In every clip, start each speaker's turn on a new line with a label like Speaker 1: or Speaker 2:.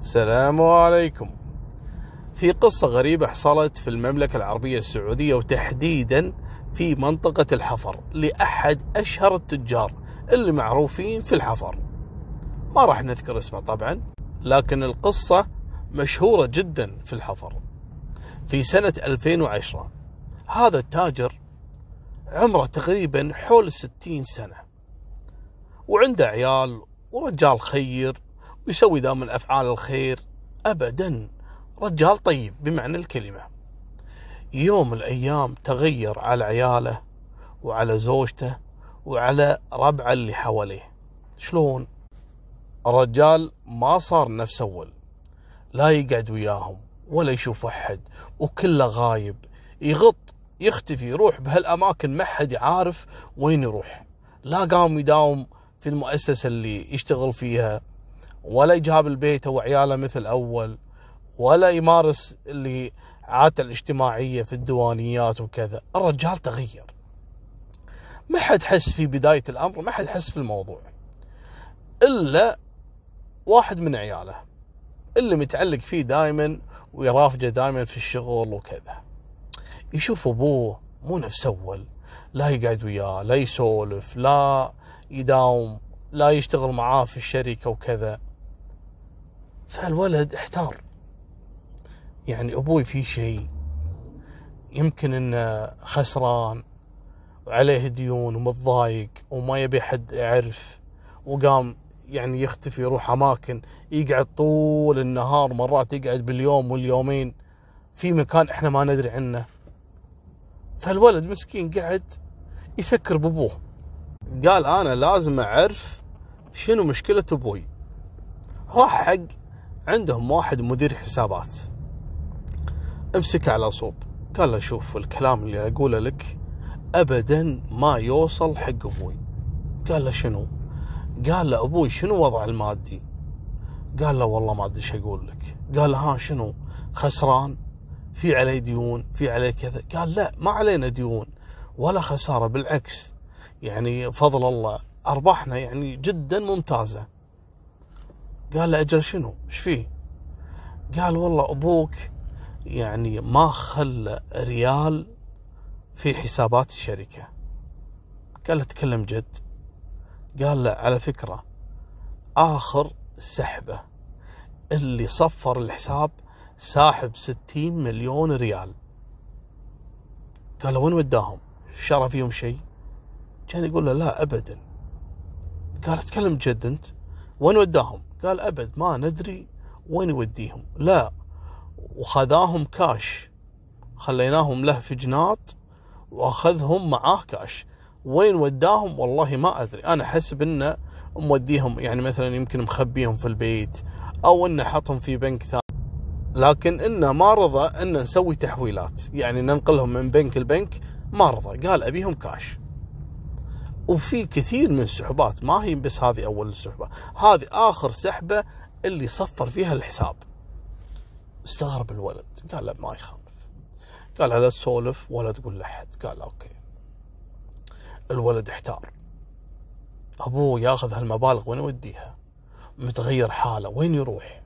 Speaker 1: السلام عليكم في قصة غريبة حصلت في المملكة العربية السعودية وتحديدا في منطقة الحفر لأحد أشهر التجار اللي معروفين في الحفر ما راح نذكر اسمه طبعا لكن القصة مشهورة جدا في الحفر في سنة 2010 هذا التاجر عمره تقريبا حول الستين سنة وعنده عيال ورجال خير ويسوي ذا من أفعال الخير أبدا رجال طيب بمعنى الكلمة يوم الأيام تغير على عياله وعلى زوجته وعلى ربعه اللي حواليه شلون؟ الرجال ما صار نفس أول لا يقعد وياهم ولا يشوف أحد وكله غايب يغط يختفي يروح بهالأماكن ما حد عارف وين يروح لا قام يداوم في المؤسسة اللي يشتغل فيها ولا يجاب البيت وعياله مثل أول ولا يمارس اللي عادته الاجتماعية في الديوانيات وكذا الرجال تغير ما حد حس في بداية الأمر ما حد حس في الموضوع إلا واحد من عياله اللي متعلق فيه دائما ويرافجه دائما في الشغل وكذا يشوف أبوه مو نفس أول لا يقعد وياه لا يسولف لا يداوم لا يشتغل معاه في الشركة وكذا فالولد احتار يعني ابوي في شيء يمكن انه خسران وعليه ديون ومتضايق وما يبي حد يعرف وقام يعني يختفي يروح اماكن يقعد طول النهار مرات يقعد باليوم واليومين في مكان احنا ما ندري عنه فالولد مسكين قعد يفكر بابوه قال انا لازم اعرف شنو مشكله ابوي راح حق عندهم واحد مدير حسابات امسك على صوب قال له شوف الكلام اللي اقوله لك ابدا ما يوصل حق ابوي قال له شنو قال له ابوي شنو وضع المادي قال له والله ما ادري ايش اقول لك قال له ها شنو خسران في علي ديون في علي كذا قال لا ما علينا ديون ولا خساره بالعكس يعني فضل الله ارباحنا يعني جدا ممتازه قال له أجل شنو إيش فيه قال والله أبوك يعني ما خلى ريال في حسابات الشركة قال له تكلم جد قال له على فكرة آخر سحبة اللي صفر الحساب ساحب ستين مليون ريال قال له وين وداهم شرى فيهم شيء كان يقول له لا أبدا قال تكلم جد أنت وين وداهم قال أبد ما ندري وين يوديهم لا وخذاهم كاش خليناهم له في جناط وأخذهم معاه كاش وين وداهم والله ما أدري أنا حسب أنه موديهم يعني مثلا يمكن مخبيهم في البيت أو أنه حطهم في بنك ثاني لكن انه ما رضى انه نسوي تحويلات يعني ننقلهم من بنك لبنك ما رضى قال ابيهم كاش وفي كثير من السحبات ما هي بس هذه اول سحبه هذه اخر سحبه اللي صفر فيها الحساب استغرب الولد قال له ما يخالف قال له لا تسولف ولا تقول لحد قال اوكي الولد احتار ابوه ياخذ هالمبالغ وين يوديها متغير حاله وين يروح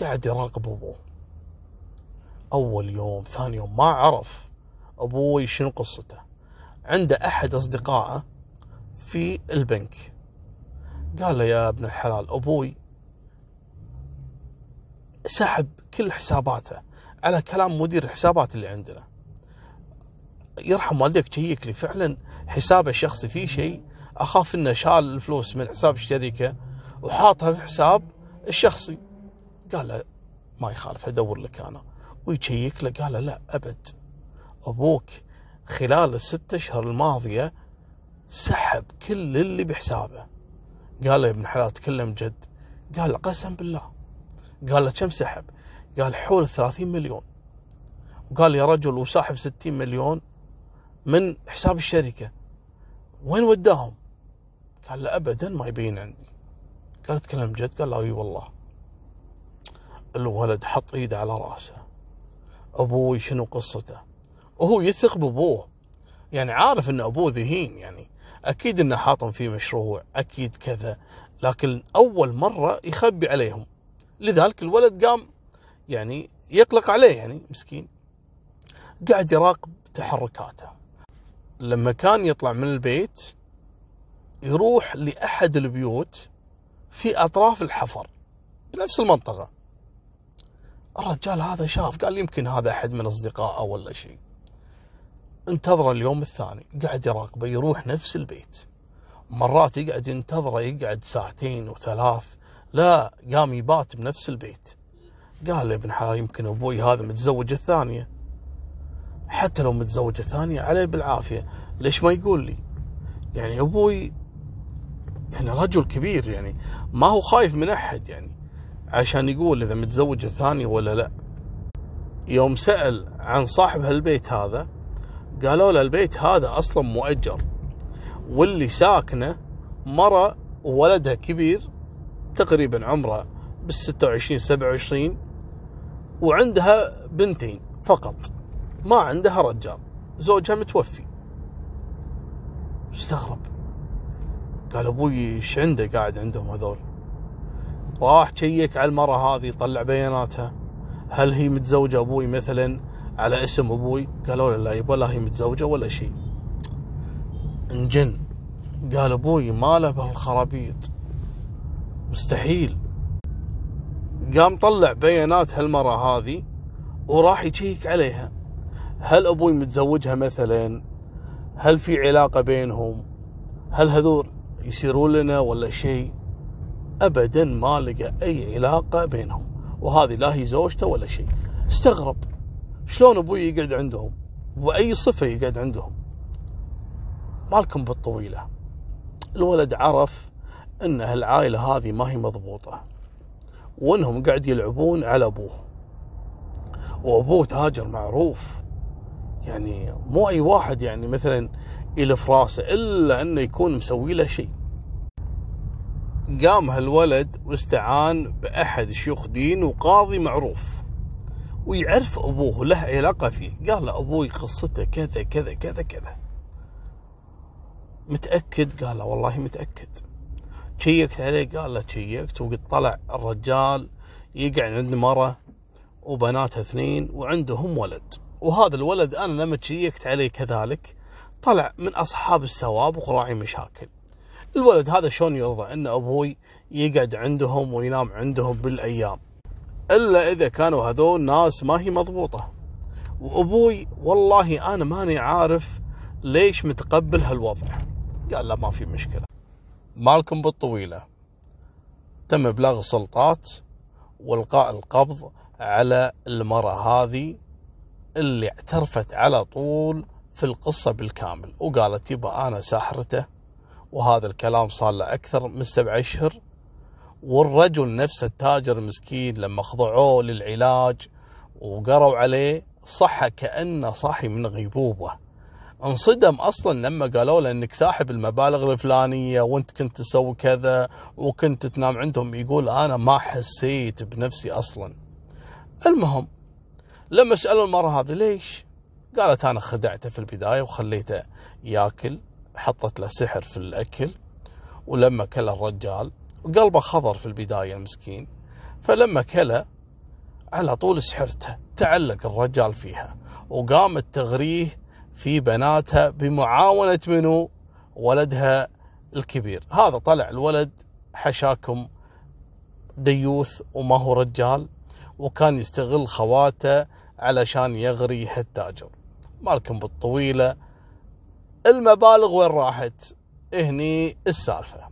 Speaker 1: قاعد يراقب ابوه اول يوم ثاني يوم ما عرف ابوي شنو قصته عند أحد أصدقائه في البنك قال له يا ابن الحلال أبوي سحب كل حساباته على كلام مدير الحسابات اللي عندنا يرحم والديك شيك لي فعلا حسابه الشخصي فيه شيء اخاف انه شال الفلوس من حساب الشركه وحاطها في حساب الشخصي قال له ما يخالف ادور لك انا ويشيك له قال له لا ابد ابوك خلال الست اشهر الماضيه سحب كل اللي بحسابه قال له يا ابن حلال تكلم جد قال قسم بالله قال له كم سحب قال حول 30 مليون وقال يا رجل وساحب 60 مليون من حساب الشركة وين وداهم قال له أبدا ما يبين عندي قال تكلم جد قال لا اي والله الولد حط ايده على راسه ابوي شنو قصته وهو يثق بابوه يعني عارف ان ابوه ذهين يعني اكيد انه حاطم في مشروع اكيد كذا لكن اول مره يخبي عليهم لذلك الولد قام يعني يقلق عليه يعني مسكين قاعد يراقب تحركاته لما كان يطلع من البيت يروح لأحد البيوت في أطراف الحفر بنفس المنطقة الرجال هذا شاف قال يمكن هذا أحد من أصدقائه ولا شيء انتظره اليوم الثاني قاعد يراقبه يروح نفس البيت مرات يقعد ينتظره يقعد ساعتين وثلاث لا قام يبات بنفس البيت قال ابن حلال يمكن ابوي هذا متزوج الثانيه حتى لو متزوج الثانيه عليه بالعافيه ليش ما يقول لي يعني ابوي يعني رجل كبير يعني ما هو خايف من احد يعني عشان يقول اذا متزوج الثانيه ولا لا يوم سال عن صاحب هالبيت هذا قالوا له البيت هذا اصلا مؤجر واللي ساكنه مرة وولدها كبير تقريبا عمره بال 26 27 وعندها بنتين فقط ما عندها رجال زوجها متوفي استغرب قال ابوي ايش عنده قاعد عندهم هذول راح شيك على المرة هذه طلع بياناتها هل هي متزوجة ابوي مثلا على اسم ابوي قالوا له لا يبا لا هي متزوجه ولا شيء انجن قال ابوي ما له بهالخرابيط مستحيل قام طلع بيانات هالمرة هذه وراح يشيك عليها هل ابوي متزوجها مثلا هل في علاقة بينهم هل هذول يصيرون لنا ولا شيء ابدا ما لقى اي علاقة بينهم وهذه لا هي زوجته ولا شيء استغرب شلون ابوي يقعد عندهم واي صفه يقعد عندهم مالكم بالطويله الولد عرف ان هالعائله هذه ما هي مضبوطه وانهم قاعد يلعبون على ابوه وابوه تاجر معروف يعني مو اي واحد يعني مثلا يلف راسه الا انه يكون مسوي له شيء قام هالولد واستعان باحد شيوخ دين وقاضي معروف ويعرف أبوه له علاقة فيه قال له أبوي قصته كذا كذا كذا كذا متأكد قال له والله متأكد شيكت عليه قال له شيكت وقد طلع الرجال يقعد عند مرة وبناتها اثنين وعندهم ولد وهذا الولد أنا لما شيكت عليه كذلك طلع من أصحاب السواب وقراعي مشاكل الولد هذا شلون يرضى أن أبوي يقعد عندهم وينام عندهم بالأيام الا اذا كانوا هذول ناس ما هي مضبوطه وابوي والله انا ماني عارف ليش متقبل هالوضع قال لا ما في مشكله مالكم بالطويله تم ابلاغ السلطات والقاء القبض على المراه هذه اللي اعترفت على طول في القصه بالكامل وقالت يبا انا ساحرته وهذا الكلام صار له اكثر من سبع اشهر والرجل نفسه التاجر المسكين لما خضعوه للعلاج وقروا عليه صحى كأنه صاحي من غيبوبة انصدم اصلا لما قالوا له انك ساحب المبالغ الفلانيه وانت كنت تسوي كذا وكنت تنام عندهم يقول انا ما حسيت بنفسي اصلا. المهم لما سالوا المراه هذه ليش؟ قالت انا خدعته في البدايه وخليته ياكل حطت له سحر في الاكل ولما كل الرجال وقلبه خضر في البداية المسكين فلما كلا على طول سحرته تعلق الرجال فيها وقامت تغريه في بناتها بمعاونة منو ولدها الكبير هذا طلع الولد حشاكم ديوث وما هو رجال وكان يستغل خواته علشان يغري التاجر مالكم بالطويلة المبالغ وين راحت هني السالفه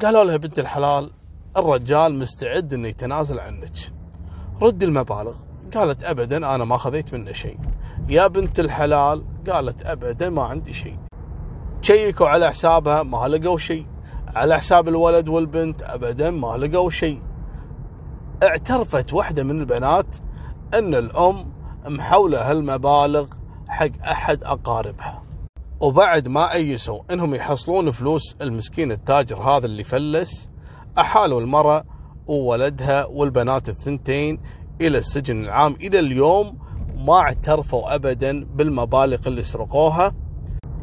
Speaker 1: قالوا لها بنت الحلال الرجال مستعد انه يتنازل عنك رد المبالغ قالت ابدا انا ما خذيت منه شيء يا بنت الحلال قالت ابدا ما عندي شيء شيكوا على حسابها ما لقوا شيء على حساب الولد والبنت ابدا ما لقوا شيء اعترفت واحدة من البنات ان الام محولة هالمبالغ حق احد اقاربها وبعد ما أيسوا أنهم يحصلون فلوس المسكين التاجر هذا اللي فلس أحالوا المرأة وولدها والبنات الثنتين إلى السجن العام إلى اليوم ما اعترفوا أبدا بالمبالغ اللي سرقوها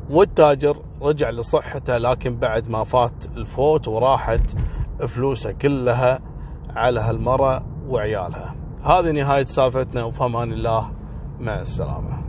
Speaker 1: والتاجر رجع لصحته لكن بعد ما فات الفوت وراحت فلوسه كلها على هالمرأة وعيالها هذه نهاية سالفتنا وفمان الله مع السلامه